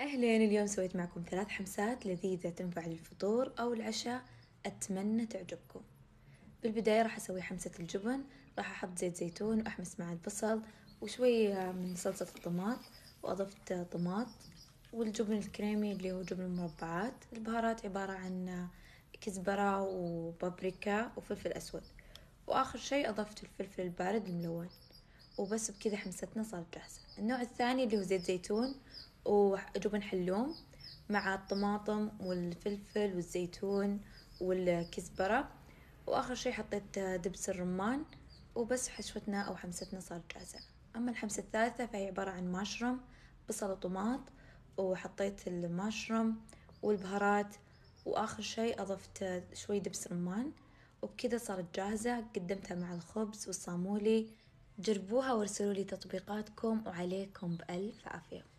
أهلين اليوم سويت معكم ثلاث حمسات لذيذة تنفع للفطور أو العشاء أتمنى تعجبكم بالبداية راح أسوي حمسة الجبن راح أحط زيت زيتون وأحمس مع البصل وشوية آه، من صلصة الطماط وأضفت طماط والجبن الكريمي اللي هو جبن المربعات البهارات عبارة عن آه، كزبرة وبابريكا وفلفل أسود وآخر شي أضفت الفلفل البارد الملون وبس بكذا حمستنا صارت جاهزة النوع الثاني اللي هو زيت زيتون وجبن حلوم مع الطماطم والفلفل والزيتون والكزبرة وآخر شي حطيت دبس الرمان وبس حشوتنا أو حمستنا صارت جاهزة أما الحمسة الثالثة فهي عبارة عن مشروم بصل وطماط وحطيت المشروم والبهارات وآخر شي أضفت شوي دبس رمان وبكذا صارت جاهزة قدمتها مع الخبز والصامولي جربوها وارسلوا لي تطبيقاتكم وعليكم بألف عافية